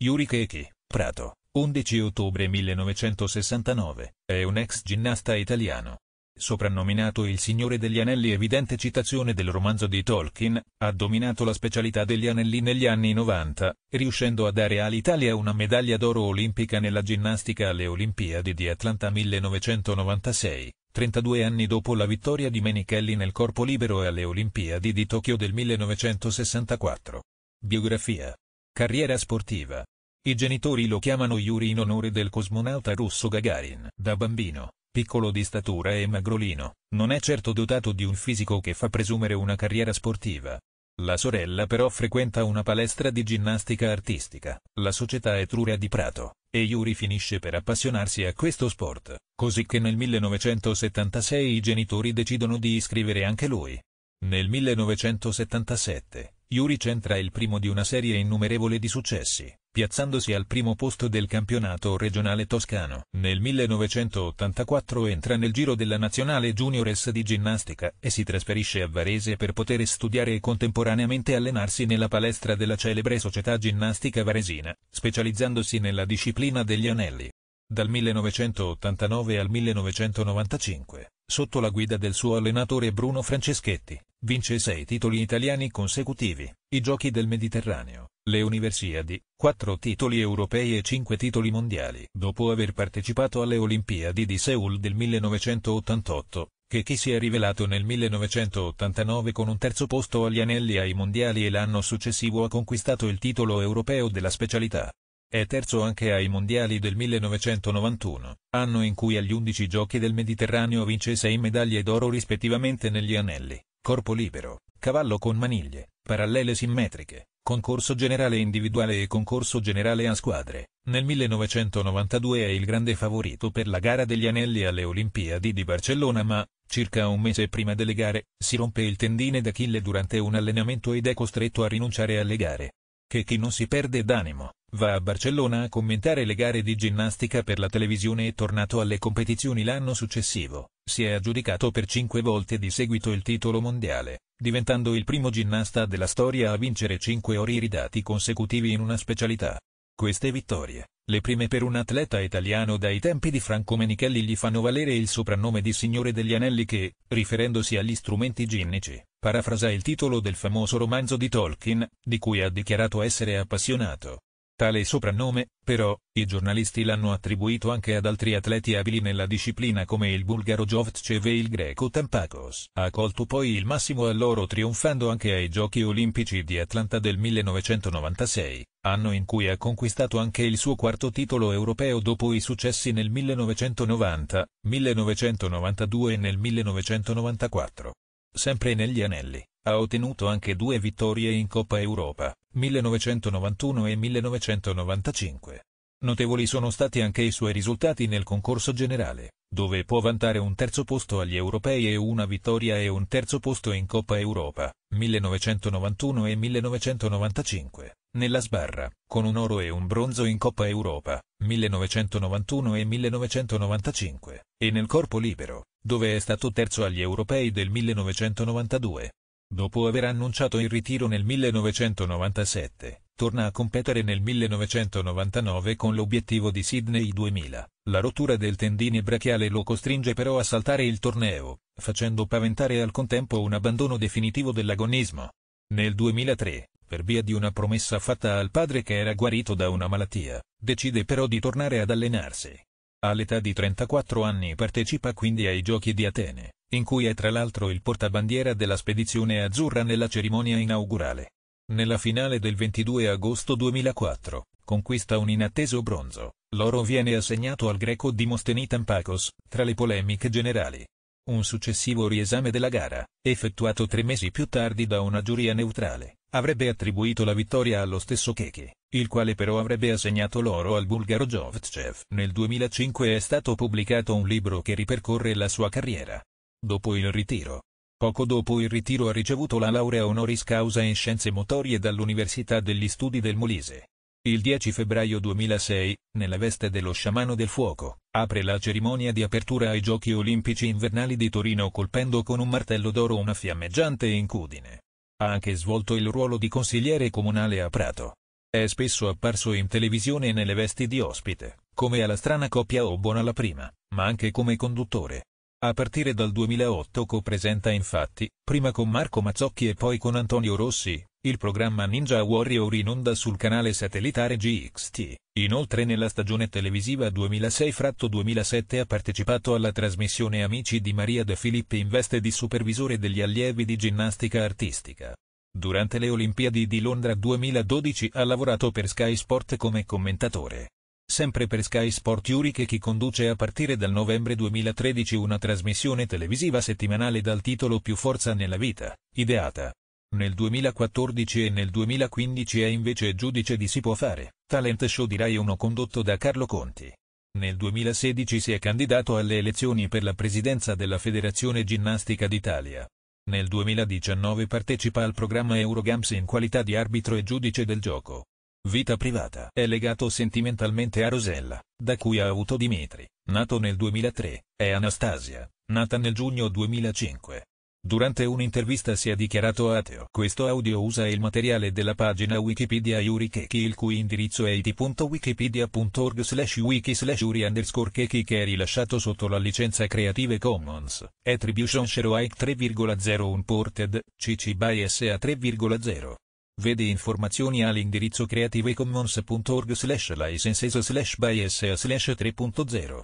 Yuri Keiki, Prato, 11 ottobre 1969, è un ex ginnasta italiano. Soprannominato il Signore degli Anelli evidente citazione del romanzo di Tolkien, ha dominato la specialità degli anelli negli anni 90, riuscendo a dare all'Italia una medaglia d'oro olimpica nella ginnastica alle Olimpiadi di Atlanta 1996, 32 anni dopo la vittoria di Menichelli nel corpo libero e alle Olimpiadi di Tokyo del 1964. Biografia Carriera sportiva. I genitori lo chiamano Yuri in onore del cosmonauta russo Gagarin. Da bambino, piccolo di statura e magrolino, non è certo dotato di un fisico che fa presumere una carriera sportiva. La sorella però frequenta una palestra di ginnastica artistica, la società Etruria di Prato, e Yuri finisce per appassionarsi a questo sport, così che nel 1976 i genitori decidono di iscrivere anche lui. Nel 1977, Yuri centra il primo di una serie innumerevole di successi, piazzandosi al primo posto del campionato regionale toscano. Nel 1984 entra nel giro della nazionale juniores di ginnastica e si trasferisce a Varese per poter studiare e contemporaneamente allenarsi nella palestra della celebre società ginnastica varesina, specializzandosi nella disciplina degli anelli. Dal 1989 al 1995, sotto la guida del suo allenatore Bruno Franceschetti, vince sei titoli italiani consecutivi, i Giochi del Mediterraneo, le Universiadi, quattro titoli europei e cinque titoli mondiali. Dopo aver partecipato alle Olimpiadi di Seoul del 1988, che chi si è rivelato nel 1989 con un terzo posto agli anelli ai mondiali e l'anno successivo ha conquistato il titolo europeo della specialità. È terzo anche ai mondiali del 1991, anno in cui agli 11 giochi del Mediterraneo vince 6 medaglie d'oro rispettivamente negli anelli, corpo libero, cavallo con maniglie, parallele simmetriche, concorso generale individuale e concorso generale a squadre. Nel 1992 è il grande favorito per la gara degli anelli alle Olimpiadi di Barcellona ma, circa un mese prima delle gare, si rompe il tendine d'Achille durante un allenamento ed è costretto a rinunciare alle gare che chi non si perde d'animo, va a Barcellona a commentare le gare di ginnastica per la televisione e tornato alle competizioni l'anno successivo, si è aggiudicato per cinque volte di seguito il titolo mondiale, diventando il primo ginnasta della storia a vincere cinque ori ridati consecutivi in una specialità. Queste vittorie, le prime per un atleta italiano dai tempi di Franco Menichelli gli fanno valere il soprannome di Signore degli Anelli che, riferendosi agli strumenti ginnici, parafrasa il titolo del famoso romanzo di Tolkien, di cui ha dichiarato essere appassionato. Tale soprannome, però, i giornalisti l'hanno attribuito anche ad altri atleti abili nella disciplina come il bulgaro Jovtsev e il greco Tampakos. Ha colto poi il massimo all'oro trionfando anche ai Giochi Olimpici di Atlanta del 1996, anno in cui ha conquistato anche il suo quarto titolo europeo dopo i successi nel 1990, 1992 e nel 1994 sempre negli anelli, ha ottenuto anche due vittorie in Coppa Europa, 1991 e 1995. Notevoli sono stati anche i suoi risultati nel concorso generale, dove può vantare un terzo posto agli europei e una vittoria e un terzo posto in Coppa Europa, 1991 e 1995, nella sbarra, con un oro e un bronzo in Coppa Europa, 1991 e 1995, e nel corpo libero, dove è stato terzo agli europei del 1992. Dopo aver annunciato il ritiro nel 1997, torna a competere nel 1999 con l'obiettivo di Sydney 2000. La rottura del tendine brachiale lo costringe però a saltare il torneo, facendo paventare al contempo un abbandono definitivo dell'agonismo. Nel 2003, per via di una promessa fatta al padre che era guarito da una malattia, decide però di tornare ad allenarsi. All'età di 34 anni partecipa quindi ai Giochi di Atene, in cui è tra l'altro il portabandiera della spedizione azzurra nella cerimonia inaugurale. Nella finale del 22 agosto 2004, conquista un inatteso bronzo, l'oro viene assegnato al greco Dimosteni Tampakos, tra le polemiche generali. Un successivo riesame della gara, effettuato tre mesi più tardi da una giuria neutrale, avrebbe attribuito la vittoria allo stesso Keke, il quale però avrebbe assegnato l'oro al bulgaro Jovtsev. Nel 2005 è stato pubblicato un libro che ripercorre la sua carriera. Dopo il ritiro, Poco dopo il ritiro ha ricevuto la laurea honoris causa in scienze motorie dall'Università degli Studi del Molise. Il 10 febbraio 2006, nella veste dello sciamano del fuoco, apre la cerimonia di apertura ai Giochi Olimpici Invernali di Torino colpendo con un martello d'oro una fiammeggiante incudine. Ha anche svolto il ruolo di consigliere comunale a Prato. È spesso apparso in televisione nelle vesti di ospite, come alla strana coppia o buona la prima, ma anche come conduttore. A partire dal 2008 co-presenta infatti, prima con Marco Mazzocchi e poi con Antonio Rossi, il programma Ninja Warrior in onda sul canale satellitare GXT. Inoltre nella stagione televisiva 2006-2007 ha partecipato alla trasmissione Amici di Maria De Filippi in veste di supervisore degli allievi di ginnastica artistica. Durante le Olimpiadi di Londra 2012 ha lavorato per Sky Sport come commentatore sempre per Sky Sport Zurich che conduce a partire dal novembre 2013 una trasmissione televisiva settimanale dal titolo Più forza nella vita, ideata. Nel 2014 e nel 2015 è invece giudice di Si può fare, talent show di Rai 1 condotto da Carlo Conti. Nel 2016 si è candidato alle elezioni per la presidenza della Federazione Ginnastica d'Italia. Nel 2019 partecipa al programma Eurogames in qualità di arbitro e giudice del gioco. Vita privata. È legato sentimentalmente a Rosella, da cui ha avuto Dimitri, nato nel 2003, e Anastasia, nata nel giugno 2005. Durante un'intervista si è dichiarato ateo. Questo audio usa il materiale della pagina Wikipedia Yuri Keki il cui indirizzo è it.wikipedia.org slash wiki slash Yuri underscore Keki che è rilasciato sotto la licenza Creative Commons, Attribution Share Alike 3.01 Ported, CC BY SA 3,0. Vedi informazioni all'indirizzo creativecommons.org slash licenses slash by 3.0.